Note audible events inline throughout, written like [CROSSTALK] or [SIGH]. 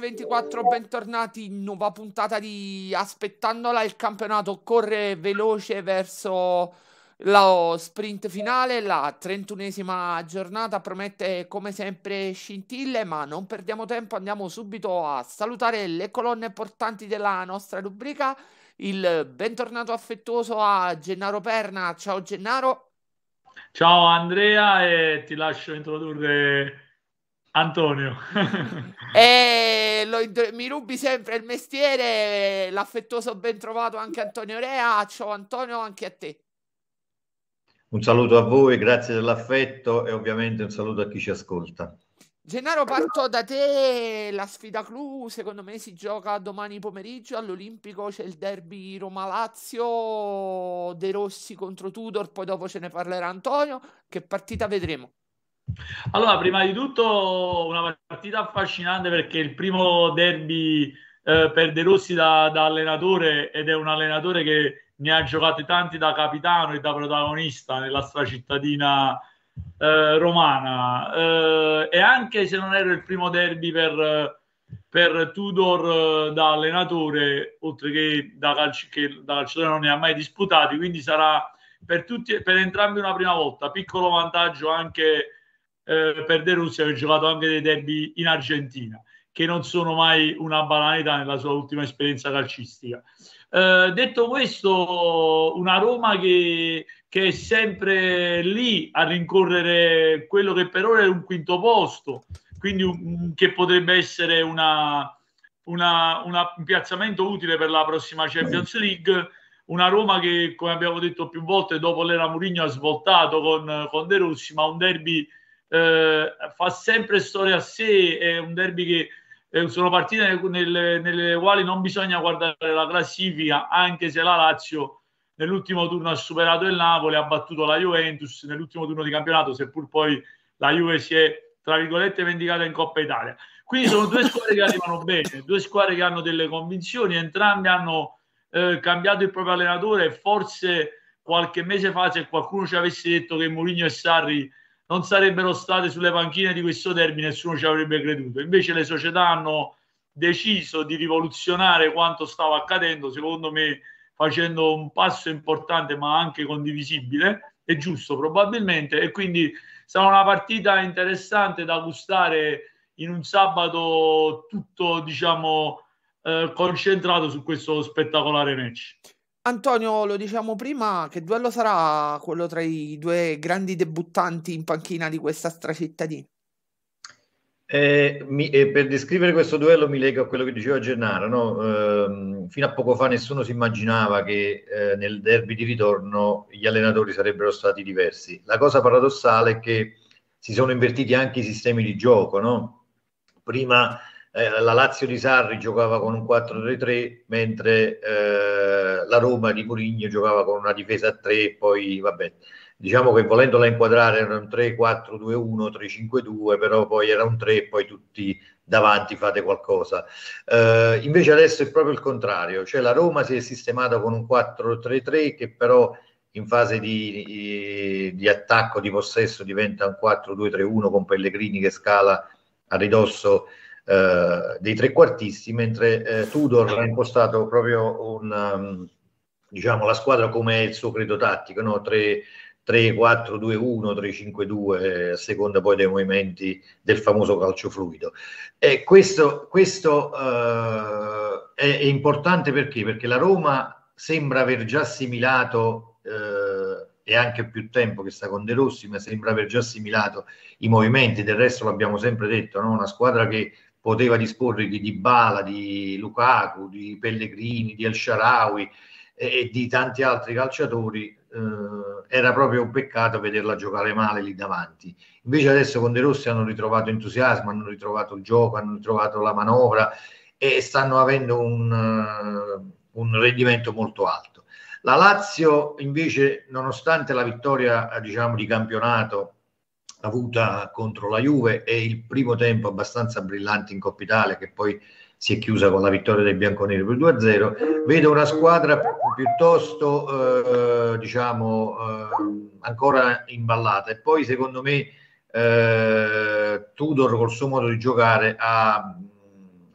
24 bentornati. Nuova puntata di Aspettandola. Il campionato corre veloce verso la sprint finale. La trentunesima giornata promette come sempre scintille, ma non perdiamo tempo. Andiamo subito a salutare le colonne portanti della nostra rubrica. Il bentornato affettuoso a Gennaro Perna. Ciao Gennaro. Ciao Andrea e ti lascio introdurre Antonio. [LAUGHS] e eh, inter- mi rubi sempre il mestiere, l'affettuoso ben trovato anche Antonio Rea. Ciao Antonio, anche a te. Un saluto a voi, grazie dell'affetto e ovviamente un saluto a chi ci ascolta. Gennaro, parto da te. La sfida clou, secondo me, si gioca domani pomeriggio all'Olimpico. C'è il derby Roma-Lazio, De Rossi contro Tudor. Poi dopo ce ne parlerà Antonio. Che partita vedremo? Allora, prima di tutto una partita affascinante perché è il primo derby eh, per De Rossi da, da, allenatore ed è un allenatore che ne ha giocate tanti da capitano e da protagonista nella stracittadina eh, romana eh, e anche se non era il primo derby per, per Tudor eh, da allenatore, oltre che da, calci- che da calciatore non ne ha mai disputati, quindi sarà per, tutti, per entrambi una prima volta, piccolo vantaggio anche eh, per De Russia che ha giocato anche dei derby in Argentina, che non sono mai una banalità nella sua ultima esperienza calcistica. Eh, detto questo, una Roma che, che, è sempre lì a rincorrere quello che per ora è un quinto posto, quindi un, che potrebbe essere una, una, una, un piazzamento utile per la prossima Champions League. Una Roma che, come abbiamo detto più volte, dopo l'era Murigno ha svoltato con, con De Rossi, ma un derby eh, fa sempre storia a sé, è un derby che eh, sono partite nel, nelle quali non bisogna guardare la classifica, anche se la Lazio nell'ultimo turno ha superato il Napoli, ha battuto la Juventus nell'ultimo turno di campionato, seppur poi la Juve si è tra virgolette vendicata in Coppa Italia. Quindi sono due squadre che arrivano bene, due squadre che hanno delle convinzioni, entrambe hanno eh, cambiato il proprio allenatore, forse qualche mese fa se qualcuno ci avesse detto che Mourinho e Sarri non sarebbero state sulle panchine di questo derby, nessuno ci avrebbe creduto. Invece le società hanno deciso di rivoluzionare quanto stava accadendo, secondo me facendo un passo importante ma anche condivisibile e giusto probabilmente e quindi sarà una partita interessante da gustare in un sabato tutto diciamo eh, concentrato su questo spettacolare match. Antonio, lo diciamo prima, che duello sarà quello tra i due grandi debuttanti in panchina di questa stracittadina? Eh, mi, eh, per descrivere questo duello mi leggo a quello che diceva Gennaro. No? Eh, fino a poco fa nessuno si immaginava che eh, nel derby di ritorno gli allenatori sarebbero stati diversi. La cosa paradossale è che si sono invertiti anche i sistemi di gioco. No? Prima eh, la Lazio di Sarri giocava con un 4-3-3, mentre eh, la Roma di Murigno giocava con una difesa a tre, poi vabbè, diciamo che volendola inquadrare era un 3-4-2-1, 3-5-2, però poi era un 3, poi tutti davanti fate qualcosa. Eh, invece adesso è proprio il contrario, cioè la Roma si è sistemata con un 4-3-3 che però in fase di, eh, di, attacco, di possesso, diventa un 4-2-3-1 con Pellegrini che scala a ridosso eh, dei trequartisti, mentre eh, Tudor ha impostato proprio un, um, diciamo, la squadra come il suo credo tattico, no? 3, 3, 4, 2, 1, 3, 5, 2, a seconda poi dei movimenti del famoso calcio fluido. E questo, questo eh, è, è, importante perché? Perché la Roma sembra aver già assimilato, eh, e anche più tempo che sta con De Rossi, ma sembra aver già assimilato i movimenti, del resto l'abbiamo sempre detto, no? una squadra che poteva disporre di Dybala, di Lukaku, di Pellegrini, di El Sharawi, e, di tanti altri calciatori, eh, era proprio un peccato vederla giocare male lì davanti. Invece adesso con De Rossi hanno ritrovato entusiasmo, hanno ritrovato il gioco, hanno ritrovato la manovra e stanno avendo un, eh, un rendimento molto alto. La Lazio invece, nonostante la vittoria diciamo, di campionato avuta contro la Juve e il primo tempo abbastanza brillante in Coppa Italia che poi si è chiusa con la vittoria dei bianconeri per 2-0. Vedo una squadra piuttosto, eh, diciamo, eh, ancora imballata. E poi, secondo me, eh, Tudor, col suo modo di giocare, ha,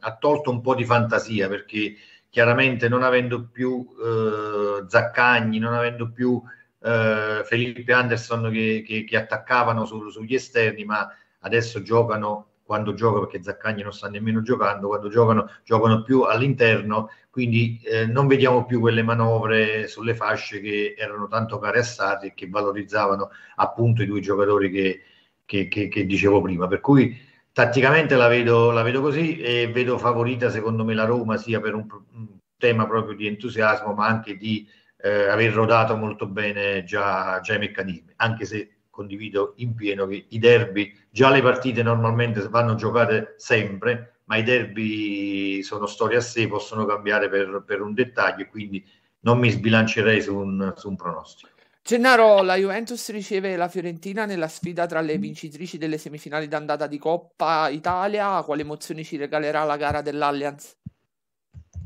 ha, tolto un po' di fantasia perché chiaramente non avendo più eh, Zaccagni, non avendo più eh, Felipe Anderson che, che, che attaccavano su, sugli esterni, ma adesso giocano quando gioca, perché Zaccagni non sta nemmeno giocando, quando giocano, giocano più all'interno, quindi eh, non vediamo più quelle manovre sulle fasce che erano tanto care a Stati e che valorizzavano appunto i due giocatori che, che, che, che dicevo prima. Per cui tatticamente la vedo, la vedo, così e vedo favorita secondo me la Roma sia per un, un tema proprio di entusiasmo ma anche di eh, aver rodato molto bene già, già i meccanismi, anche se condivido in pieno che i derby, già le partite normalmente vanno giocate sempre, ma i derby sono storie a sé, possono cambiare per, per un dettaglio, quindi non mi sbilancerei su un, su un pronostico. Gennaro, la Juventus riceve la Fiorentina nella sfida tra le vincitrici delle semifinali d'andata di Coppa Italia. Quali emozioni ci regalerà la gara dell'Allianz?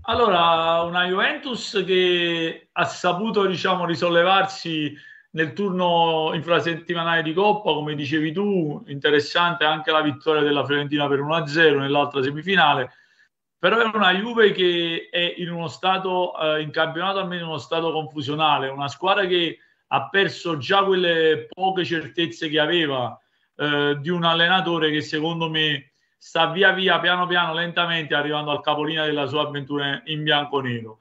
Allora, una Juventus che ha saputo diciamo, risollevarsi nel turno infrasettimanale di Coppa, come dicevi tu, interessante anche la vittoria della Fiorentina per 1-0 nell'altra semifinale, però è una Juve che è in uno stato, eh, in campionato almeno in uno stato confusionale, una squadra che ha perso già quelle poche certezze che aveva eh, di un allenatore che secondo me sta via via, piano piano, lentamente arrivando al capolino della sua avventura in bianco-nero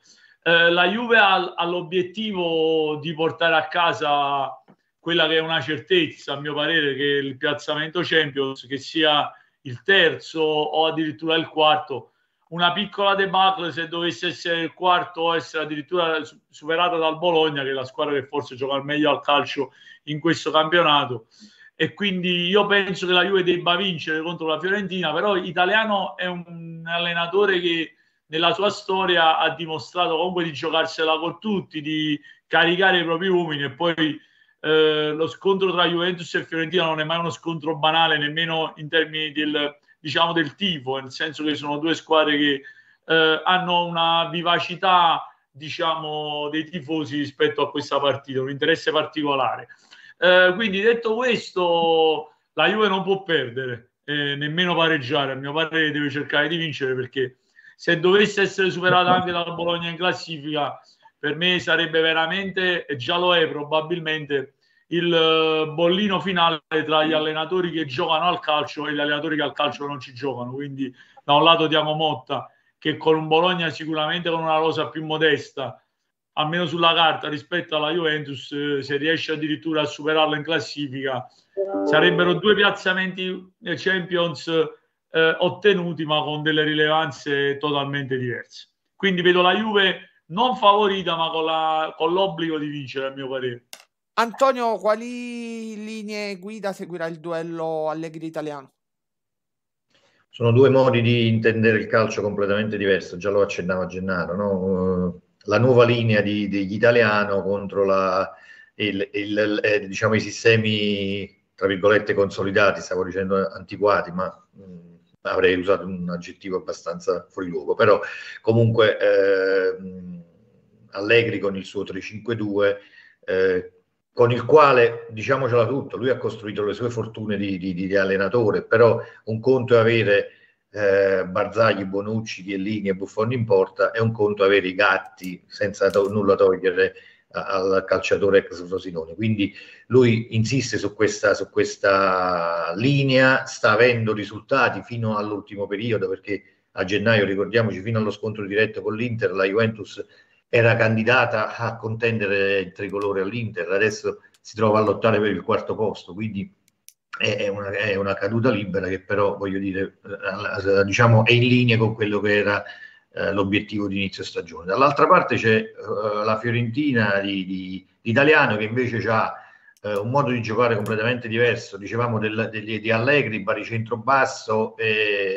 eh, la Juve ha, ha, l'obiettivo di portare a casa quella che è una certezza, a mio parere, che il piazzamento Champions, che sia il terzo o addirittura il quarto, una piccola debacle se dovesse essere il quarto o essere addirittura superata dal Bologna, che è la squadra che forse gioca al meglio al calcio in questo campionato. E quindi io penso che la Juve debba vincere contro la Fiorentina, però Italiano è un allenatore che nella sua storia ha dimostrato comunque di giocarsela con tutti, di caricare i propri uomini e poi eh, lo scontro tra Juventus e Fiorentina non è mai uno scontro banale, nemmeno in termini del, diciamo, del tifo, nel senso che sono due squadre che eh, hanno una vivacità diciamo, dei tifosi rispetto a questa partita, un interesse particolare. Eh, quindi detto questo, la Juve non può perdere, eh, nemmeno pareggiare, a mio parere deve cercare di vincere perché se dovesse essere superata anche dal Bologna in classifica, per me sarebbe veramente, e già lo è probabilmente, il eh, bollino finale tra gli allenatori che giocano al calcio e gli allenatori che al calcio non ci giocano. Quindi da un lato diamo Motta, che con un Bologna sicuramente con una rosa più modesta, almeno sulla carta rispetto alla Juventus, eh, se riesce addirittura a superarla in classifica, sarebbero due piazzamenti eh, Champions eh, ottenuti ma con delle rilevanze totalmente diverse. Quindi vedo la Juve non favorita ma con, la, con l'obbligo di vincere a mio parere. Antonio, quali linee guida seguirà il duello Allegri italiano? Sono due modi di intendere il calcio completamente diverso, già lo accennava Gennaro, no? la nuova linea di, degli italiani contro la, il, il, eh, diciamo, i sistemi, tra virgolette, consolidati, stavo dicendo antiquati, ma mh, mm, avrei usato un aggettivo abbastanza fuori luogo, però comunque eh, Allegri con il suo 3-5-2, eh, con il quale, diciamocela tutto, lui ha costruito le sue fortune di, di, di allenatore, però un conto è avere eh, Barzagli, Bonucci, Chiellini e Buffon in porta, è un conto avere i gatti senza to- nulla togliere al calciatore ex Frosinone. Quindi lui insiste su questa, su questa linea, sta avendo risultati fino all'ultimo periodo perché a gennaio, ricordiamoci, fino allo scontro diretto con l'Inter, la Juventus era candidata a contendere il tricolore all'Inter, adesso si trova a lottare per il quarto posto, quindi è una, è una caduta libera che però, voglio dire, eh, eh, diciamo, è in linea con quello che era eh, l'obiettivo di inizio stagione. Dall'altra parte c'è eh, la Fiorentina di, di, di, Italiano che invece ha eh, un modo di giocare completamente diverso, dicevamo del, degli, di Allegri, baricentro basso,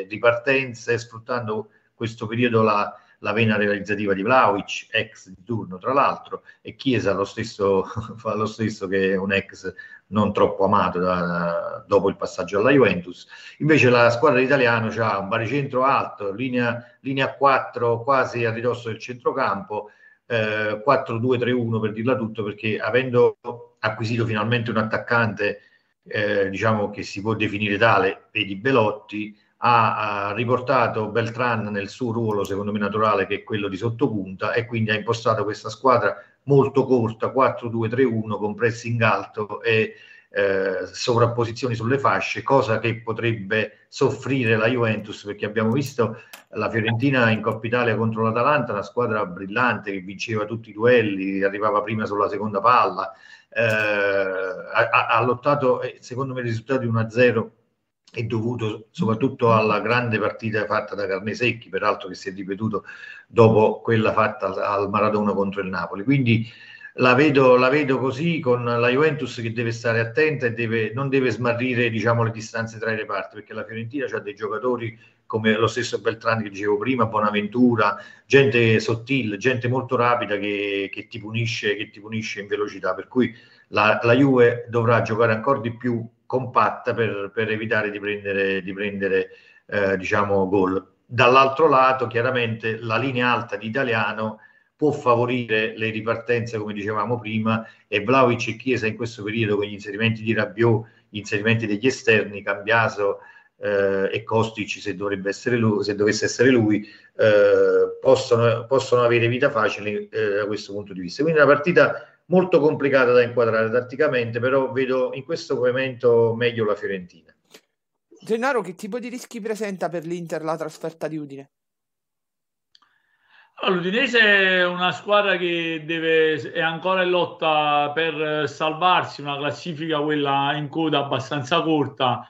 ripartenze, eh, sfruttando questo periodo la, la vena realizzativa di Vlaovic, ex di turno tra l'altro, e Chiesa lo stesso, [LAUGHS] fa lo stesso che un ex non troppo amato da, dopo il passaggio alla Juventus. Invece la squadra italiana ha un baricentro alto, linea, linea 4 quasi a ridosso del centrocampo, eh, 4-2-3-1 per dirla tutto, perché avendo acquisito finalmente un attaccante eh, diciamo che si può definire tale, vedi Belotti, ha, ha riportato Beltran nel suo ruolo secondo me naturale che è quello di sottopunta e quindi ha impostato questa squadra molto corta, 4-2-3-1 con pressing alto e eh, sovrapposizioni sulle fasce, cosa che potrebbe soffrire la Juventus perché abbiamo visto la Fiorentina in Coppa Italia contro l'Atalanta, una squadra brillante che vinceva tutti i duelli, arrivava prima sulla seconda palla, eh, ha, ha lottato, eh, secondo me il risultato di 1-0 è dovuto soprattutto alla grande partita fatta da Carne Secchi, peraltro che si è ripetuto dopo quella fatta al Maradona contro il Napoli. Quindi la vedo, la vedo così con la Juventus che deve stare attenta e deve, non deve smarrire diciamo, le distanze tra i reparti, perché la Fiorentina ha dei giocatori come lo stesso Beltrani che dicevo prima, Bonaventura, gente sottile, gente molto rapida che, che, ti, punisce, che ti punisce in velocità, per cui la, la Juve dovrà giocare ancora di più compatta per, per evitare di prendere, di prendere eh, diciamo, gol. Dall'altro lato, chiaramente, la linea alta di Italiano può favorire le ripartenze, come dicevamo prima, e Vlaovic e Chiesa in questo periodo con gli inserimenti di Rabiot, gli inserimenti degli esterni, Cambiaso eh, e Kostic, se, dovrebbe essere lui, se, dovesse essere lui, eh, possono, possono, avere vita facile eh, da questo punto di vista. Quindi una partita molto complicata da inquadrare tatticamente, però vedo in questo momento meglio la Fiorentina. Gennaro, che tipo di rischi presenta per l'Inter la trasferta di Udine? L'Udinese è una squadra che deve, è ancora in lotta per salvarsi, una classifica quella in coda abbastanza corta.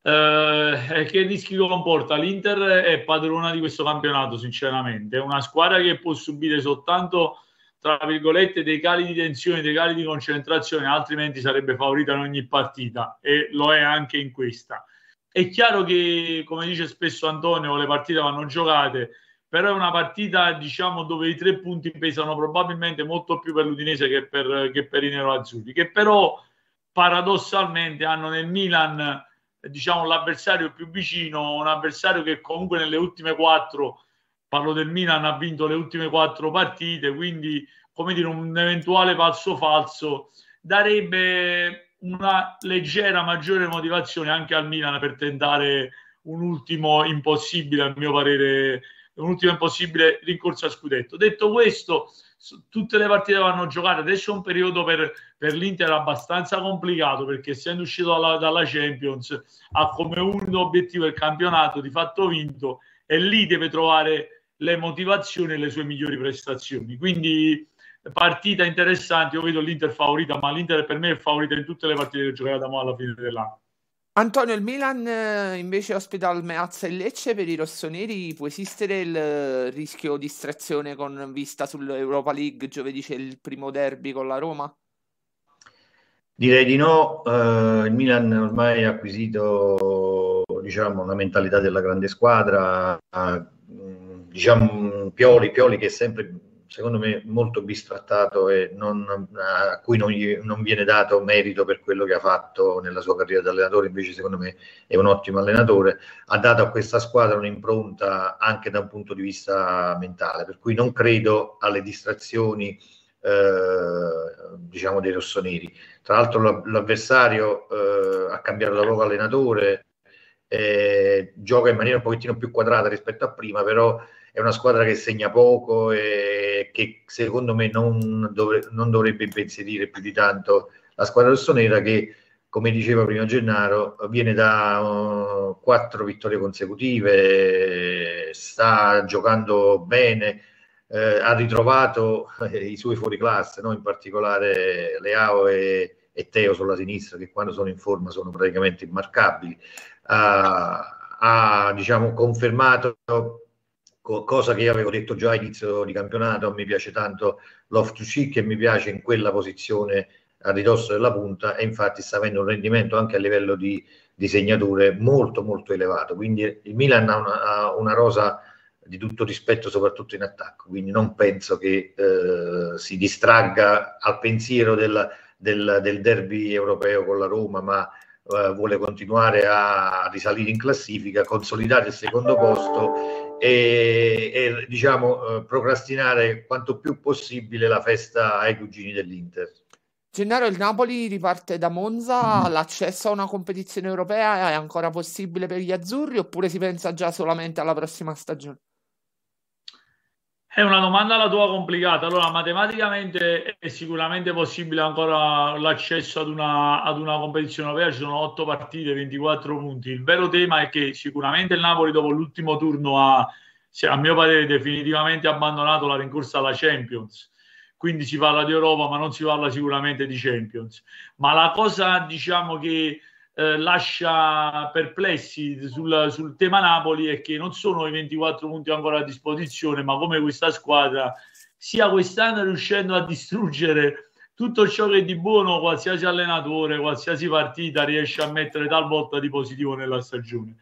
Eh, che rischi comporta? L'Inter è padrona di questo campionato, sinceramente. È una squadra che può subire soltanto tra virgolette, dei cali di tensione, dei cali di concentrazione, altrimenti sarebbe favorita in ogni partita e lo è anche in questa. È chiaro che, come dice spesso Antonio, le partite vanno giocate, però è una partita diciamo, dove i tre punti pesano probabilmente molto più per l'Udinese che per, che per i neroazzurri, che però paradossalmente hanno nel Milan diciamo, l'avversario più vicino, un avversario che comunque nelle ultime quattro parlo del Milan, ha vinto le ultime quattro partite, quindi come dire, un eventuale passo falso darebbe una leggera maggiore motivazione anche al Milan per tentare un ultimo impossibile, a mio parere, un ultimo impossibile rincorso a scudetto. Detto questo, tutte le partite vanno giocate. Adesso è un periodo per, per l'Inter abbastanza complicato perché essendo uscito dalla, dalla Champions ha come unico obiettivo il campionato di fatto vinto e lì deve trovare le motivazioni e le sue migliori prestazioni. Quindi partita interessante, io vedo l'Inter favorita, ma l'Inter per me è favorita in tutte le partite che giocherà da mo alla fine dell'anno. Antonio, il Milan eh, invece ospita il Meazza e Lecce per i rossoneri. Può esistere il eh, rischio di distrazione con vista sull'Europa League? Giovedì c'è il primo derby con la Roma? Direi di no. Uh, il Milan ormai ha acquisito diciamo, una mentalità della grande squadra. Uh, diciamo Pioli, Pioli che è sempre secondo me molto bistrattato e non, a cui non, gli, non, viene dato merito per quello che ha fatto nella sua carriera da allenatore, invece secondo me è un ottimo allenatore, ha dato a questa squadra un'impronta anche da un punto di vista mentale, per cui non credo alle distrazioni eh, diciamo dei rossoneri. Tra l'altro l'avversario eh, ha cambiato da poco allenatore, eh, gioca in maniera un pochettino più quadrata rispetto a prima, però è una squadra che segna poco e che secondo me non, dovre- non dovrebbe impensierire più di tanto la squadra rossonera che come diceva prima Gennaro viene da uh, quattro uh, vittorie consecutive sta giocando bene eh, ha ritrovato eh, i suoi fuori classe no? in particolare Leao e, e, Teo sulla sinistra che quando sono in forma sono praticamente immarcabili uh, ha diciamo confermato co- cosa che io avevo detto già all'inizio di campionato, mi piace tanto l'off to cheek e mi piace in quella posizione a ridosso della punta e infatti sta avendo un rendimento anche a livello di, di segnature molto molto elevato, quindi il Milan ha una, ha una rosa di tutto rispetto soprattutto in attacco, quindi non penso che eh, si distragga al pensiero del, del, del derby europeo con la Roma, ma eh, vuole continuare a risalire in classifica, consolidare il secondo posto e, e diciamo, eh, procrastinare quanto più possibile la festa ai cugini dell'Inter. Gennaro, il Napoli riparte da Monza, mm-hmm. l'accesso a una competizione europea è ancora possibile per gli azzurri oppure si pensa già solamente alla prossima stagione? È una domanda la tua complicata. Allora, matematicamente è sicuramente possibile ancora l'accesso ad una, ad una competizione europea. Ci sono otto partite, 24 punti. Il vero tema è che sicuramente il Napoli, dopo l'ultimo turno, ha, a mio parere, definitivamente abbandonato la rincorsa alla Champions. Quindi si parla di Europa, ma non si parla sicuramente di Champions. Ma la cosa, diciamo che eh, lascia perplessi sul, sul, tema Napoli è che non sono i 24 punti ancora a disposizione, ma come questa squadra sia quest'anno riuscendo a distruggere tutto ciò che di buono qualsiasi allenatore, qualsiasi partita riesce a mettere talvolta di positivo nella stagione.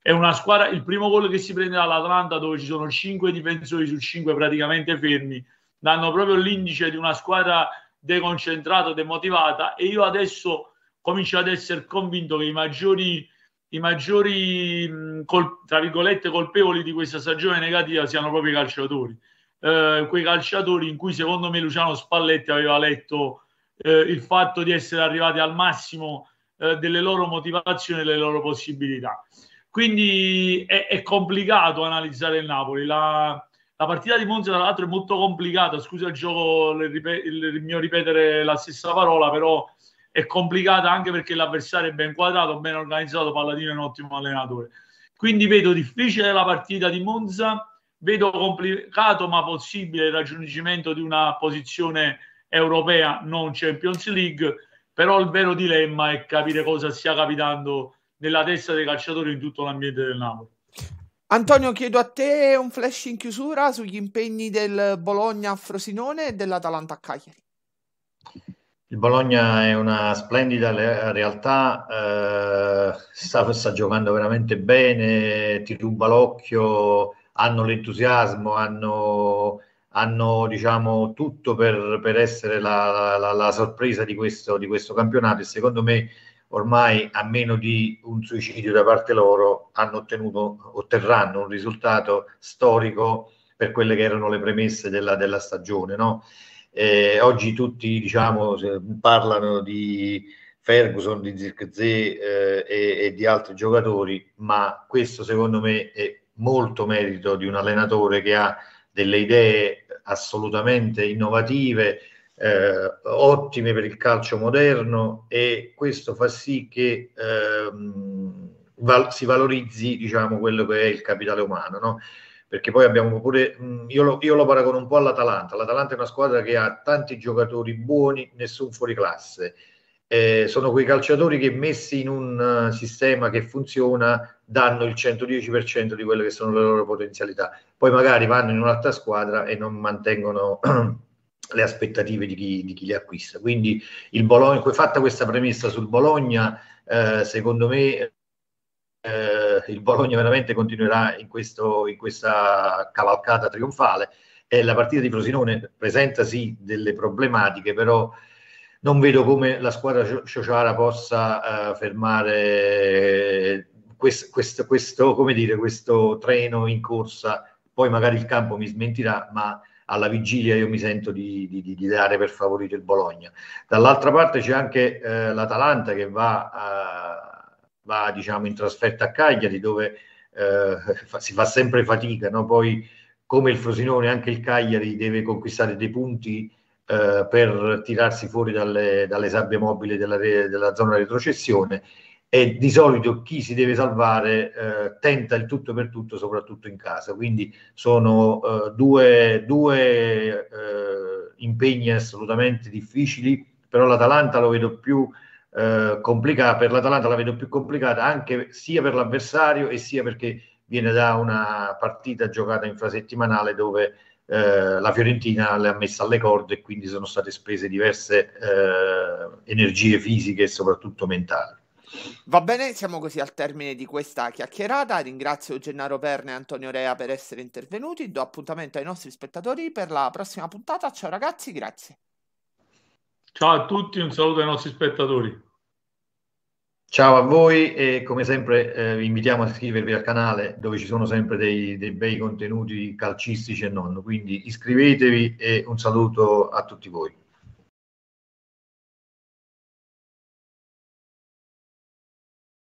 È una squadra, il primo gol che si prende dall'Atlanta dove ci sono 5 difensori su 5 praticamente fermi, danno proprio l'indice di una squadra deconcentrata, demotivata e io adesso comincio ad essere convinto che i maggiori, i maggiori col, tra virgolette, colpevoli di questa stagione negativa siano proprio i calciatori. Eh, quei calciatori in cui secondo me Luciano Spalletti aveva letto eh, il fatto di essere arrivati al massimo eh, delle loro motivazioni e delle loro possibilità. Quindi è, è complicato analizzare il Napoli. La, la partita di Monza, tra l'altro, è molto complicata. Scusa il gioco, il, il, il mio ripetere la stessa parola, però è complicata anche perché l'avversario è ben quadrato, ben organizzato, Palladino è un ottimo allenatore. Quindi vedo difficile la partita di Monza, vedo complicato ma possibile il raggiungimento di una posizione europea, non Champions League, però il vero dilemma è capire cosa stia capitando nella testa dei calciatori in tutto l'ambiente del Napoli. Antonio, chiedo a te un flash in chiusura sugli impegni del Bologna a Frosinone e dell'Atalanta a Cagliari. Il Bologna è una splendida realtà, eh, sta, sta, giocando veramente bene, ti ruba l'occhio, hanno l'entusiasmo, hanno, hanno diciamo, tutto per, per essere la, la, la sorpresa di questo, di questo, campionato e secondo me ormai a meno di un suicidio da parte loro ottenuto, otterranno un risultato storico per quelle che erano le premesse della, della stagione. No? Eh, oggi tutti diciamo, parlano di Ferguson, di Zirkzee eh, e, e, di altri giocatori, ma questo secondo me è molto merito di un allenatore che ha delle idee assolutamente innovative, eh, ottime per il calcio moderno e questo fa sì che ehm, val- si valorizzi diciamo, quello che è il capitale umano. No? perché poi abbiamo pure, mm, io lo, io lo paragono un po' all'Atalanta, l'Atalanta è una squadra che ha tanti giocatori buoni, nessun fuoriclasse, eh, sono quei calciatori che messi in un eh, sistema che funziona danno il 110% di quelle che sono le loro potenzialità, poi magari vanno in un'altra squadra e non mantengono [CLEARS THROAT] le aspettative di chi, di chi li acquista. Quindi il Bologna, fatta questa premessa sul Bologna, eh, secondo me eh, il Bologna veramente continuerà in, questo, in questa cavalcata trionfale e la partita di Frosinone presenta sì delle problematiche, però non vedo come la squadra Sociara possa eh, fermare eh, questo, questo, questo, dire, questo treno in corsa, poi magari il campo mi smentirà, ma alla vigilia io mi sento di, di, di, dare per favorito il Bologna. Dall'altra parte c'è anche eh, l'Atalanta che va va diciamo, in trasferta a Cagliari dove eh, [LAUGHS] fa, si fa sempre fatica, no? poi come il Frosinone anche il Cagliari deve conquistare dei punti eh, per tirarsi fuori dalle, dalle sabbie mobili della, re, della, zona retrocessione e di solito chi si deve salvare eh, tenta il tutto per tutto soprattutto in casa, quindi sono eh, due, due eh, impegni assolutamente difficili, però l'Atalanta lo vedo più eh, complicata, per l'Atalanta la vedo più complicata anche sia per l'avversario e sia perché viene da una partita giocata infrasettimanale dove eh, la Fiorentina le ha messa alle corde e quindi sono state spese diverse eh, energie fisiche e soprattutto mentali. Va bene, siamo così al termine di questa chiacchierata. Ringrazio Gennaro Perna e Antonio Rea per essere intervenuti. Do appuntamento ai nostri spettatori per la prossima puntata. Ciao ragazzi, grazie. Ciao a tutti, un saluto ai nostri spettatori. Ciao a voi e come sempre eh, vi invitiamo a iscrivervi al canale dove ci sono sempre dei, dei bei contenuti calcistici e non, quindi iscrivetevi e un saluto a tutti voi.